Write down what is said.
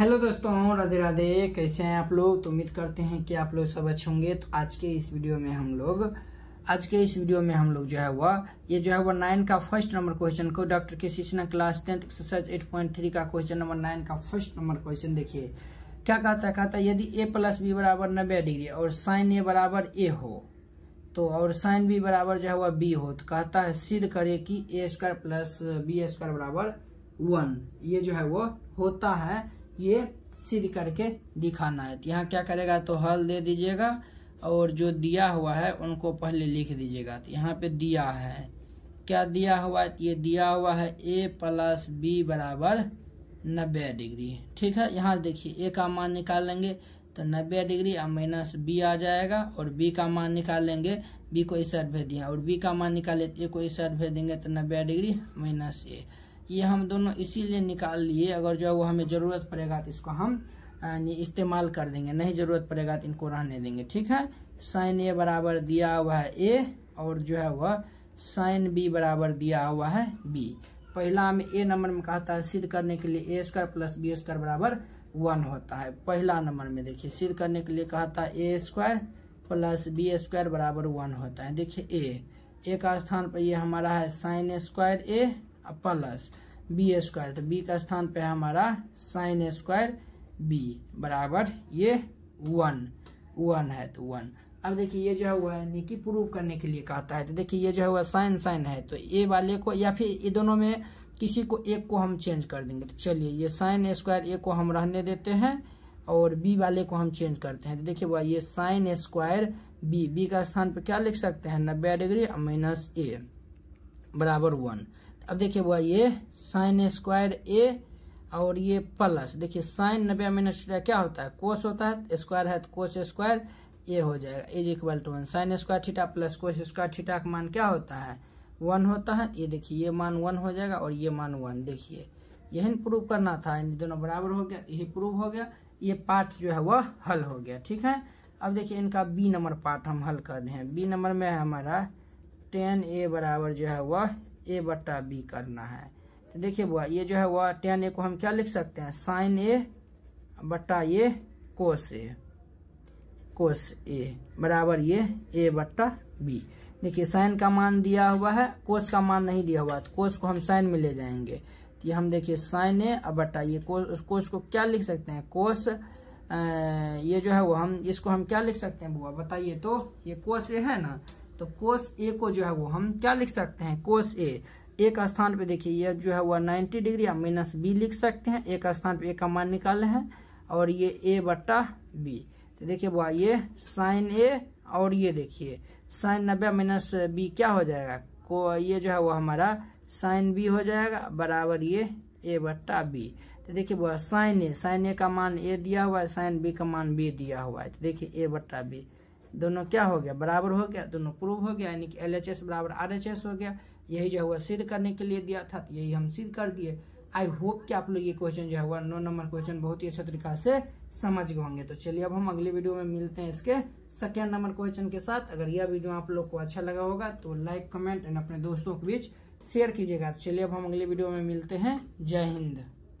hello दोस्तों राधे राधे कैसे हैं आप लोग तो उम्मीद करते हैं कि आप लोग सब अच्छे होंगे तो आज के इस वीडियो में हम लोग आज के इस वीडियो में हम लोग जो है हुआ ये जो है वो नाइन का फर्स्ट नंबर क्वेश्चन को doctor K Sinha class tenth exercise eight point three का क्वेश्चन नंबर नाइन का फर्स्ट नंबर क्वेश्चन देखिए क्या कहता है कहता है यदि ए प्लस बी बराबर नब्बे डिग्री और साइन ए बराबर ए हो तो और साइन बी बराबर जो है वह बी हो तो कहता है सिद्ध करे कि A square plus B square बराबर वन ये जो है वो होता है ये सिद्ध करके दिखाना है तो यहाँ क्या करेगा तो हल दे दीजिएगा और जो दिया हुआ है उनको पहले लिख दीजिएगा तो यहाँ पे दिया है क्या दिया हुआ है तो ये दिया हुआ है ए प्लस बी बराबर नब्बे डिग्री ठीक है यहाँ देखिए ए का मान निकालेंगे तो नब्बे डिग्री और माइनस बी आ जाएगा और बी का मान निकालेंगे बी को इस साइड भेज दिया और बी का मान निकाले ए तो को इस साइड भेज देंगे तो नब्बे डिग्री माइनस ए ये हम दोनों इसीलिए निकाल लिए अगर जो है वो हमें ज़रूरत पड़ेगा तो इसको हम इस्तेमाल कर देंगे नहीं ज़रूरत पड़ेगा तो इनको रहने देंगे ठीक है साइन ए बराबर दिया हुआ है ए और जो है वह साइन बी बराबर दिया हुआ है बी पहला हमें ए नंबर में कहा था सिद्ध करने के लिए A square plus B square बराबर वन होता है पहला नंबर में देखिए सिद्ध करने के लिए कहा था A square plus B square बराबर वन होता है देखिए ए ए का स्थान पर ये हमारा है sine square A plus B square तो बी का स्थान पे है हमारा साइन स्क्वायर बी बराबर ये वन वन है तो वन अब देखिए ये जो है वह निकी प्रूव करने के लिए कहता है तो देखिए ये जो है वह साइन साइन है तो ए वाले को या फिर ये दोनों में किसी को एक को हम चेंज कर देंगे तो चलिए ये साइन स्क्वायर ए को हम रहने देते हैं और बी वाले को हम चेंज करते हैं तो देखिए वह ये साइन स्क्वायर बी बी का स्थान पर क्या लिख सकते हैं नब्बे डिग्री और माइनस ए बराबर वन अब देखिए बुआ ये साइन स्क्वायर ए और ये प्लस देखिए साइन नब्बे माइनस क्या होता है कोस होता है स्क्वायर है तो कोस स्क्वायर ए हो जाएगा is equal to one sine square theta plus cos square theta का मान क्या होता है वन होता है ये देखिए ये मान वन हो जाएगा और ये मान वन देखिए यही प्रूव करना था इन दोनों बराबर हो गया यही प्रूव हो गया ये पार्ट जो है वह हल हो गया ठीक है अब देखिए इनका बी नंबर पार्ट हम हल कर रहे हैं बी नंबर में है हमारा टेन ए बराबर जो है वह ए बट्टा बी करना है तो देखिए बुआ ये जो है वह टेन ए को हम क्या लिख सकते हैं साइन ए बट्टा ये कोस ए कोस ए बराबर ये ए बट्टा बी देखिए साइन का मान दिया हुआ है कोस का मान नहीं दिया हुआ तो कोस को हम साइन में ले जाएंगे तो ये हम देखिए साइन ए बट्टा ये कोस कोस को क्या लिख सकते हैं कोस ये जो है वो हम इसको हम क्या लिख सकते हैं बुआ बताइए तो ये कोस ए है ना तो कोस ए को जो है वो हम क्या लिख सकते हैं कोस ए एक स्थान पे देखिए ये जो है वो 90 डिग्री या माइनस बी लिख सकते हैं एक स्थान पे ए का मान निकालना है और ये ए बट्टा बी तो देखिए बुआ ये साइन ए और ये देखिए साइन नब्बे माइनस बी क्या हो जाएगा को ये जो है वो हमारा साइन बी हो जाएगा बराबर ये ए बट्टा बी तो देखिए बुआ साइन ए साइन ए का मान ए दिया हुआ है साइन बी का मान बी दिया हुआ है तो देखिए ए बट्टा बी दोनों क्या हो गया बराबर हो गया दोनों प्रूव हो गया यानी कि एल बराबर आर हो गया यही जो हुआ सिद्ध करने के लिए दिया था यही हम सिद्ध कर दिए आई होप कि आप लोग ये क्वेश्चन जो हुआ नौ नंबर क्वेश्चन बहुत ही अच्छा तरीका से समझ गए होंगे तो चलिए अब हम अगले वीडियो में मिलते हैं इसके सेकेंड नंबर क्वेश्चन के साथ अगर यह वीडियो आप लोग को अच्छा लगा होगा तो लाइक कमेंट एंड अपने दोस्तों के बीच शेयर कीजिएगा तो चलिए अब हम अगले वीडियो में मिलते हैं जय हिंद